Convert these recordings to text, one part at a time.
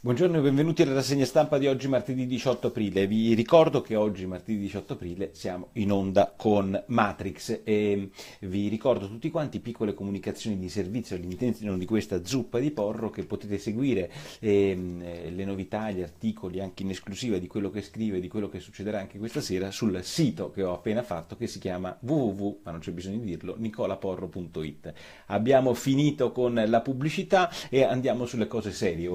Buongiorno e benvenuti alla rassegna stampa di oggi martedì 18 aprile. Vi ricordo che oggi martedì 18 aprile siamo in onda con Matrix e vi ricordo tutti quanti piccole comunicazioni di servizio all'interno di questa zuppa di porro che potete seguire eh, le novità, gli articoli anche in esclusiva di quello che scrive e di quello che succederà anche questa sera sul sito che ho appena fatto che si chiama www, ma non c'è bisogno di dirlo, nicolaporro.it. Abbiamo finito con la pubblicità e andiamo sulle cose serie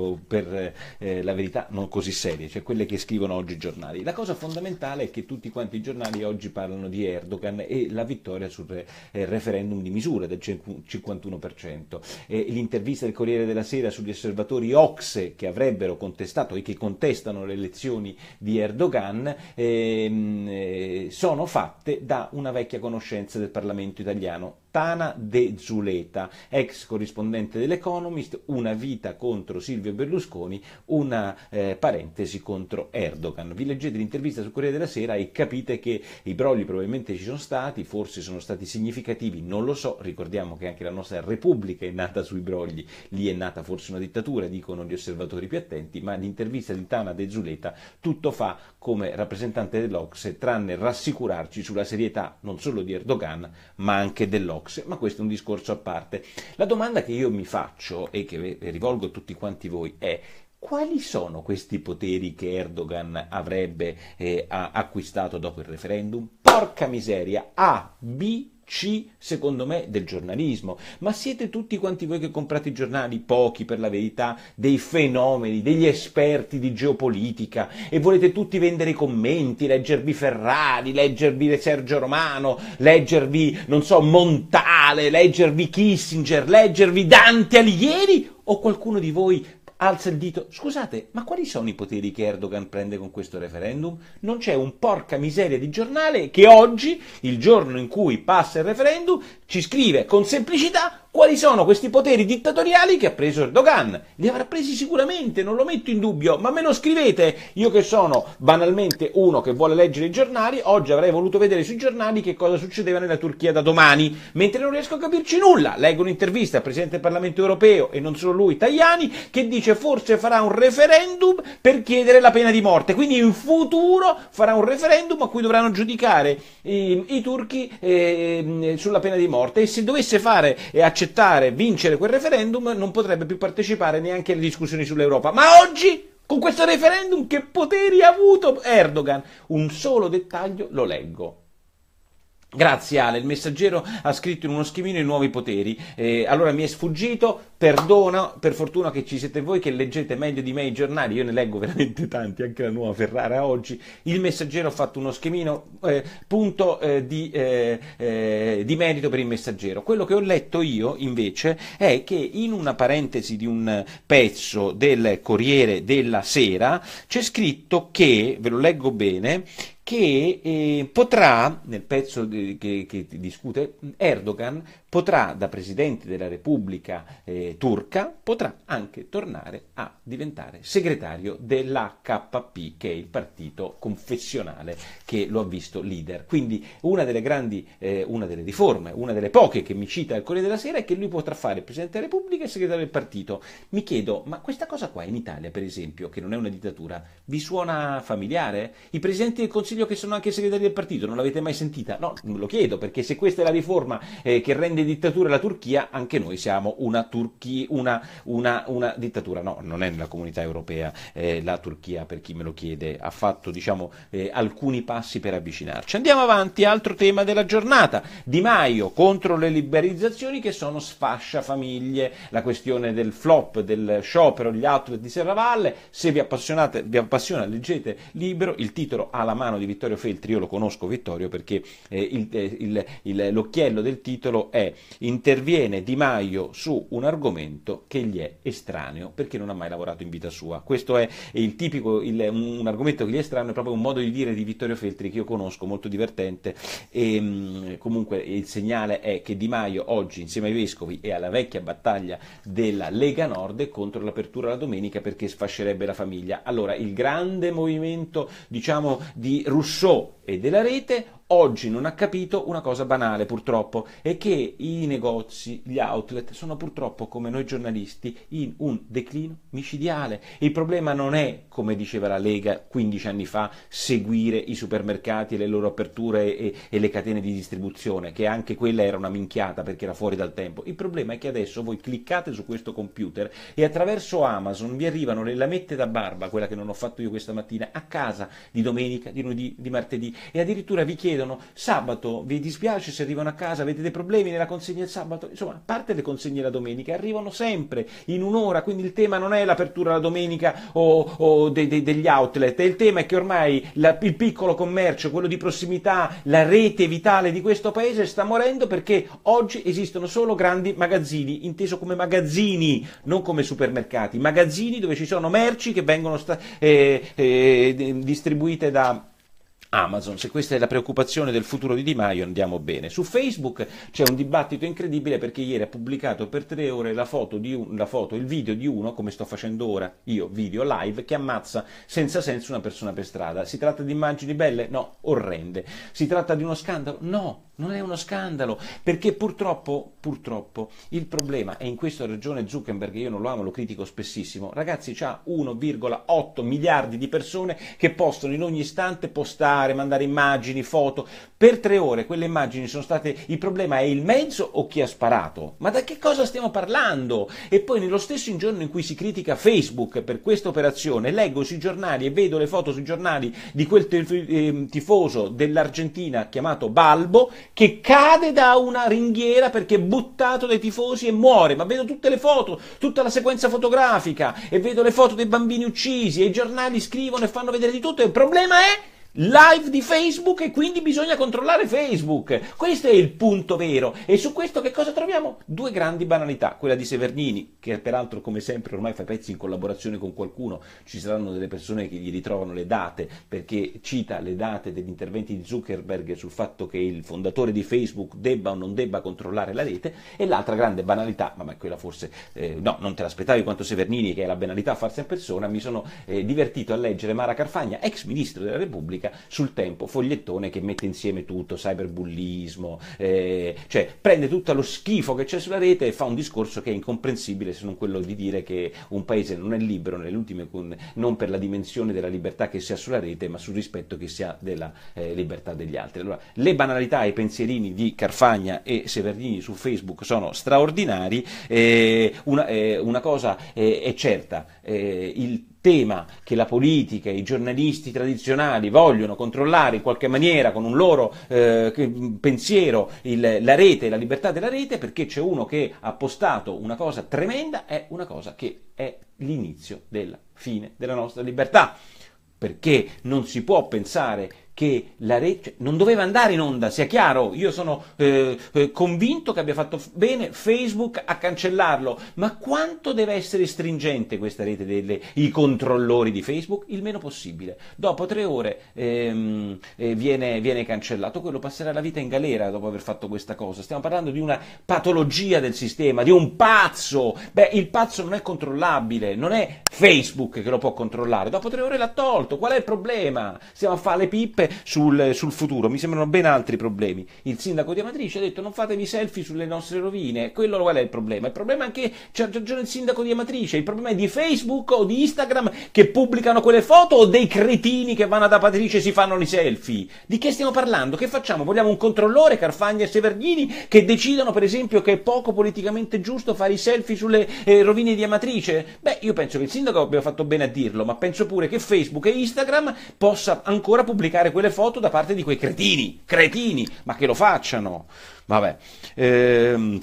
eh, la verità non così serie, cioè quelle che scrivono oggi i giornali. La cosa fondamentale è che tutti quanti i giornali oggi parlano di Erdogan e la vittoria sul re, eh, referendum di misura del 51%. Eh, l'intervista del Corriere della Sera sugli osservatori Ocse che avrebbero contestato e che contestano le elezioni di Erdogan ehm, eh, sono fatte da una vecchia conoscenza del Parlamento italiano, Tana De Zuleta, ex corrispondente dell'Economist, una vita contro Silvio Berlusconi, una eh, parentesi contro Erdogan. Vi leggete l'intervista su Corriere della Sera e capite che i brogli probabilmente ci sono stati, forse sono stati significativi, non lo so, ricordiamo che anche la nostra Repubblica è nata sui brogli, lì è nata forse una dittatura, dicono gli osservatori più attenti, ma l'intervista di Tana De Zuleta tutto fa come rappresentante dell'Ocse, tranne rassicurarci sulla serietà non solo di Erdogan, ma anche dell'Ocse box, ma questo è un discorso a parte. La domanda che io mi faccio e che rivolgo a tutti quanti voi è quali sono questi poteri che Erdogan avrebbe eh, acquistato dopo il referendum? Porca miseria, A, B c, secondo me, del giornalismo. Ma siete tutti quanti voi che comprate i giornali, pochi per la verità, dei fenomeni, degli esperti di geopolitica e volete tutti vendere i commenti, leggervi Ferrari, leggervi Sergio Romano, leggervi, non so, Montale, leggervi Kissinger, leggervi Dante Alighieri? O qualcuno di voi alza il dito. Scusate, ma quali sono i poteri che Erdogan prende con questo referendum? Non c'è un porca miseria di giornale che oggi, il giorno in cui passa il referendum, ci scrive con semplicità quali sono questi poteri dittatoriali che ha preso Erdogan? Li avrà presi sicuramente, non lo metto in dubbio, ma me lo scrivete. Io che sono banalmente uno che vuole leggere i giornali, oggi avrei voluto vedere sui giornali che cosa succedeva nella Turchia da domani, mentre non riesco a capirci nulla. Leggo un'intervista al Presidente del Parlamento europeo, e non solo lui, Tajani, che dice forse farà un referendum per chiedere la pena di morte. Quindi in futuro farà un referendum a cui dovranno giudicare i, i turchi eh, sulla pena di morte. E se dovesse fare eh, accettare vincere quel referendum non potrebbe più partecipare neanche alle discussioni sull'Europa. Ma oggi, con questo referendum, che poteri ha avuto Erdogan? Un solo dettaglio lo leggo. Grazie Ale, il messaggero ha scritto in uno schemino i nuovi poteri, eh, allora mi è sfuggito, perdono, per fortuna che ci siete voi che leggete meglio di me i giornali, io ne leggo veramente tanti, anche la nuova Ferrara oggi, il messaggero ha fatto uno schemino, eh, punto eh, di, eh, eh, di, merito per il messaggero. Quello che ho letto io invece è che in una parentesi di un pezzo del Corriere della Sera c'è scritto che, ve lo leggo bene, che eh, potrà, nel pezzo di, che, che discute, Erdogan potrà da Presidente della Repubblica eh, turca, potrà anche tornare a diventare segretario dell'AKP, che è il partito confessionale che lo ha visto leader. Quindi una delle grandi, eh, una delle riforme, una delle poche che mi cita il Corriere della Sera è che lui potrà fare Presidente della Repubblica e segretario del partito. Mi chiedo, ma questa cosa qua in Italia, per esempio, che non è una dittatura, vi suona familiare? I Presidenti del Consiglio che sono anche segretari del partito, non l'avete mai sentita? No, lo chiedo, perché se questa è la riforma eh, che rende grande dittatura la Turchia, anche noi siamo una, Turchia, una, una, una dittatura. No, non è nella comunità europea eh, la Turchia, per chi me lo chiede, ha fatto diciamo, eh, alcuni passi per avvicinarci. Andiamo avanti, altro tema della giornata. Di Maio contro le liberalizzazioni che sono sfascia famiglie, la questione del flop, del sciopero, gli outlet di Serravalle. Se vi, vi appassiona leggete libero, il titolo ha la mano di Vittorio Feltri, io lo conosco Vittorio perché eh, eh l'occhiello del titolo è interviene Di Maio su un argomento che gli è estraneo perché non ha mai lavorato in vita sua. Questo è il tipico, il, un, un, argomento che gli è estraneo, è proprio un modo di dire di Vittorio Feltri che io conosco, molto divertente e comunque il segnale è che Di Maio oggi insieme ai Vescovi e alla vecchia battaglia della Lega Nord è contro l'apertura la domenica perché sfascerebbe la famiglia. Allora il grande movimento diciamo, di Rousseau e della rete oggi non ha capito una cosa banale purtroppo, è che i negozi, gli outlet sono purtroppo come noi giornalisti in un declino micidiale. Il problema non è, come diceva la Lega 15 anni fa, seguire i supermercati, e le loro aperture e, e le catene di distribuzione, che anche quella era una minchiata perché era fuori dal tempo. Il problema è che adesso voi cliccate su questo computer e attraverso Amazon vi arrivano le lamette da barba, quella che non ho fatto io questa mattina, a casa di domenica, di lunedì, di martedì e addirittura vi chiedono chiedono sabato vi dispiace se arrivano a casa, avete dei problemi nella consegna il sabato, insomma, a parte le consegne la domenica, arrivano sempre in un'ora, quindi il tema non è l'apertura la domenica o, o de, de, degli outlet, il tema è che ormai la, il piccolo commercio, quello di prossimità, la rete vitale di questo paese sta morendo perché oggi esistono solo grandi magazzini, inteso come magazzini, non come supermercati, magazzini dove ci sono merci che vengono sta, eh, eh, distribuite da Amazon. Se questa è la preoccupazione del futuro di Di Maio, andiamo bene. Su Facebook c'è un dibattito incredibile perché ieri ha pubblicato per tre ore la foto, un, la foto, il video di uno, come sto facendo ora io, video live, che ammazza senza senso una persona per strada. Si tratta di immagini belle? No, orrende. Si tratta di uno scandalo? No, non è uno scandalo, perché purtroppo, purtroppo, il problema, e in questo ha ragione Zuckerberg, io non lo amo, lo critico spessissimo, ragazzi c'ha 1,8 miliardi di persone che possono in ogni istante postare, mandare immagini, foto, per tre ore quelle immagini sono state, il problema è il mezzo o chi ha sparato? Ma da che cosa stiamo parlando? E poi nello stesso giorno in cui si critica Facebook per questa operazione, leggo sui giornali e vedo le foto sui giornali di quel ehm, tifoso dell'Argentina chiamato Balbo, che cade da una ringhiera perché è buttato dai tifosi e muore, ma vedo tutte le foto, tutta la sequenza fotografica e vedo le foto dei bambini uccisi e i giornali scrivono e fanno vedere di tutto il problema è live di Facebook e quindi bisogna controllare Facebook. Questo è il punto vero. E su questo che cosa troviamo? Due grandi banalità. Quella di Severnini, che peraltro come sempre ormai fa pezzi in collaborazione con qualcuno. Ci saranno delle persone che gli ritrovano le date, perché cita le date degli interventi di Zuckerberg sul fatto che il fondatore di Facebook debba o non debba controllare la rete. E l'altra grande banalità, ma quella forse, eh, no, non te l'aspettavi quanto Severnini, che è la banalità a farsi in persona, mi sono eh, divertito a leggere Mara Carfagna, ex ministro della Repubblica, pubblica sul tempo, fogliettone che mette insieme tutto, cyberbullismo, eh, cioè prende tutto lo schifo che c'è sulla rete e fa un discorso che è incomprensibile se non quello di dire che un paese non è libero non per la dimensione della libertà che si ha sulla rete, ma sul rispetto che si ha della eh, libertà degli altri. Allora, le banalità e i pensierini di Carfagna e Severdini su Facebook sono straordinari, eh, una, eh, una, cosa eh, è certa, eh, il tema che la politica e i giornalisti tradizionali vogliono vogliono controllare in qualche maniera con un loro eh, mm, pensiero il, la rete, la libertà della rete, perché c'è uno che ha postato una cosa tremenda, è una cosa che è l'inizio della fine della nostra libertà perché non si può pensare che la rete cioè, non doveva andare in onda, sia chiaro, io sono eh, eh convinto che abbia fatto bene Facebook a cancellarlo, ma quanto deve essere stringente questa rete dei controllori di Facebook? Il meno possibile. Dopo tre ore ehm, eh, viene, viene, cancellato, quello passerà la vita in galera dopo aver fatto questa cosa, stiamo parlando di una patologia del sistema, di un pazzo, beh il pazzo non è controllabile, non è Facebook che lo può controllare, dopo tre ore l'ha tolto, qual è il problema? Stiamo a fare le pippe preoccupe sul, sul, futuro, mi sembrano ben altri problemi. Il sindaco di Amatrice ha detto non fatevi selfie sulle nostre rovine, quello qual è il problema? Il problema è che c'ha ragione il sindaco di Amatrice, il problema è di Facebook o di Instagram che pubblicano quelle foto o dei cretini che vanno ad Amatrice e si fanno i selfie. Di che stiamo parlando? Che facciamo? Vogliamo un controllore, Carfagna e Severgnini, che decidano per esempio che è poco politicamente giusto fare i selfie sulle eh, rovine di Amatrice? Beh, io penso che il sindaco abbia fatto bene a dirlo, ma penso pure che Facebook e Instagram possa ancora pubblicare quelle foto da parte di quei cretini, cretini, ma che lo facciano. Vabbè. Ehm,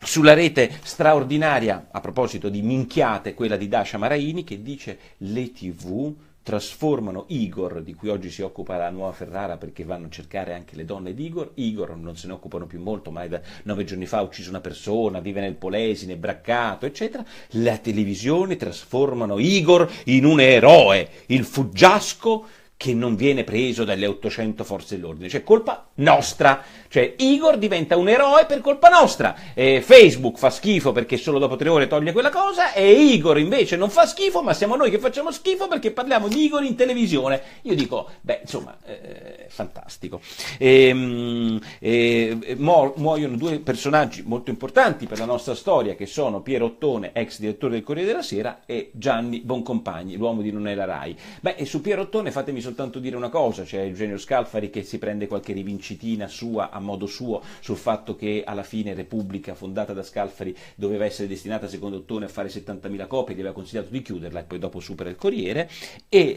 sulla rete straordinaria, a proposito di minchiate, quella di Dasha Maraini, che dice le tv trasformano Igor, di cui oggi si occupa la nuova Ferrara perché vanno a cercare anche le donne di Igor, Igor non se ne occupano più molto, ma è da nove giorni fa ha ucciso una persona, vive nel Polesine, braccato, eccetera, la televisione trasformano Igor in un eroe, il fuggiasco che non viene preso dalle 800 forze dell'ordine, cioè colpa nostra, cioè Igor diventa un eroe per colpa nostra, eh, Facebook fa schifo perché solo dopo tre ore toglie quella cosa e Igor invece non fa schifo, ma siamo noi che facciamo schifo perché parliamo di Igor in televisione. Io dico, beh, insomma, eh, eh fantastico. E, ehm, eh, muoiono due personaggi molto importanti per la nostra storia che sono Piero Ottone, ex direttore del Corriere della Sera, e Gianni Boncompagni, l'uomo di Non è la RAI. Beh, e su Piero Ottone fatemi soltanto dire una cosa, c'è cioè Eugenio Scalfari che si prende qualche rivincitina sua a modo suo sul fatto che alla fine Repubblica fondata da Scalfari doveva essere destinata secondo Ottone a fare 70.000 copie, gli aveva consigliato di chiuderla e poi dopo supera il Corriere e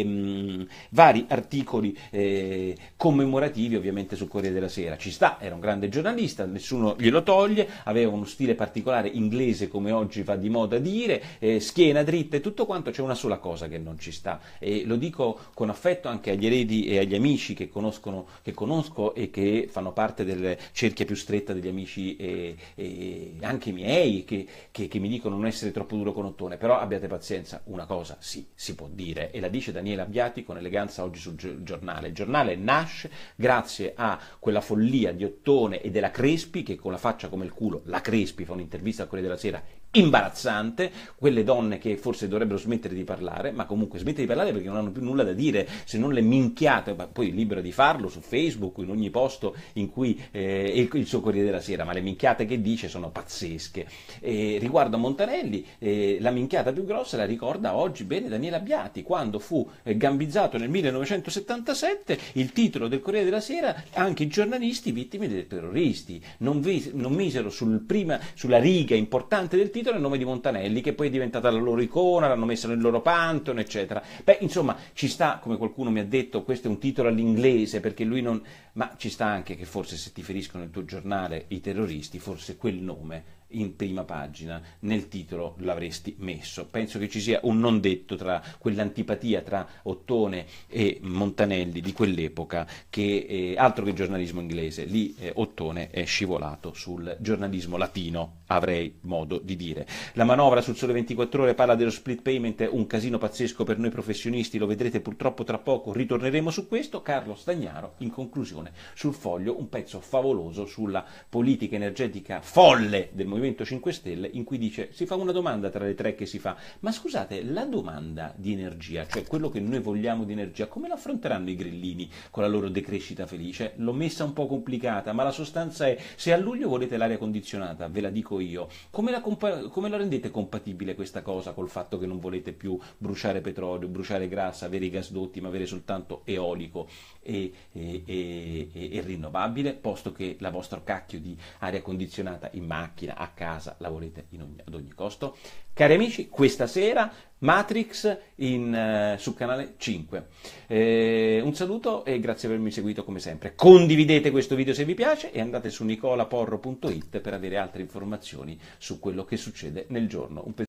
ehm, vari articoli eh, commemorativi ovviamente sul Corriere della Sera. Ci sta, era un grande giornalista, nessuno glielo toglie, aveva uno stile particolare inglese come oggi va di moda dire, eh, schiena dritta e tutto quanto, c'è una sola cosa che non ci sta e lo dico con con affetto anche agli eredi e agli amici che, che conosco e che fanno parte della cerchia più stretta degli amici e, e anche miei che, che, che mi dicono non essere troppo duro con Ottone, però abbiate pazienza, una cosa sì, si può dire e la dice Daniele Abbiati con eleganza oggi sul giornale. Il giornale nasce grazie a quella follia di Ottone e della Crespi che con la faccia come il culo, la Crespi fa un'intervista a Corriere della Sera imbarazzante, quelle donne che forse dovrebbero smettere di parlare, ma comunque smettere di parlare perché non hanno più nulla da dire se non le minchiate, ma poi libera di farlo su Facebook, in ogni posto in cui eh, il, il, suo Corriere della Sera, ma le minchiate che dice sono pazzesche. E riguardo a Montanelli, eh, la minchiata più grossa la ricorda oggi bene Daniela Abbiati, quando fu eh, gambizzato nel 1977 il titolo del Corriere della Sera, anche i giornalisti vittime dei terroristi, non, vi, non misero sul prima, sulla riga importante del titolo uscito nel nome di Montanelli, che poi è diventata la loro icona, l'hanno messa nel loro pantheon, eccetera. Beh, insomma, ci sta, come qualcuno mi ha detto, questo è un titolo all'inglese, perché lui non... Ma ci sta anche che forse se ti feriscono il tuo giornale i terroristi, forse quel nome in prima pagina, nel titolo l'avresti messo. Penso che ci sia un non detto tra quell'antipatia tra Ottone e Montanelli di quell'epoca che eh, altro che giornalismo inglese, lì eh, Ottone è scivolato sul giornalismo latino, avrei modo di dire. La manovra sul Sole 24 ore parla dello split payment, un casino pazzesco per noi professionisti, lo vedrete purtroppo tra poco, ritorneremo su questo. Carlo Stagnaro in conclusione sul foglio un pezzo favoloso sulla politica energetica folle del movimento Movimento 5 Stelle in cui dice, si fa una domanda tra le tre che si fa, ma scusate, la domanda di energia, cioè quello che noi vogliamo di energia, come la affronteranno i grillini con la loro decrescita felice? L'ho messa un po' complicata, ma la sostanza è, se a luglio volete l'aria condizionata, ve la dico io, come la, come la rendete compatibile questa cosa col fatto che non volete più bruciare petrolio, bruciare grassa, avere i gasdotti, ma avere soltanto eolico e, e, e, e rinnovabile, posto che la vostra cacchio di aria condizionata in macchina, a casa la volete ogni, ad ogni costo. Cari amici, questa sera Matrix in, uh, sul canale 5. Eh, un saluto e grazie per avermi seguito come sempre. Condividete questo video se vi piace e andate su nicolaporro.it per avere altre informazioni su quello che succede nel giorno. Un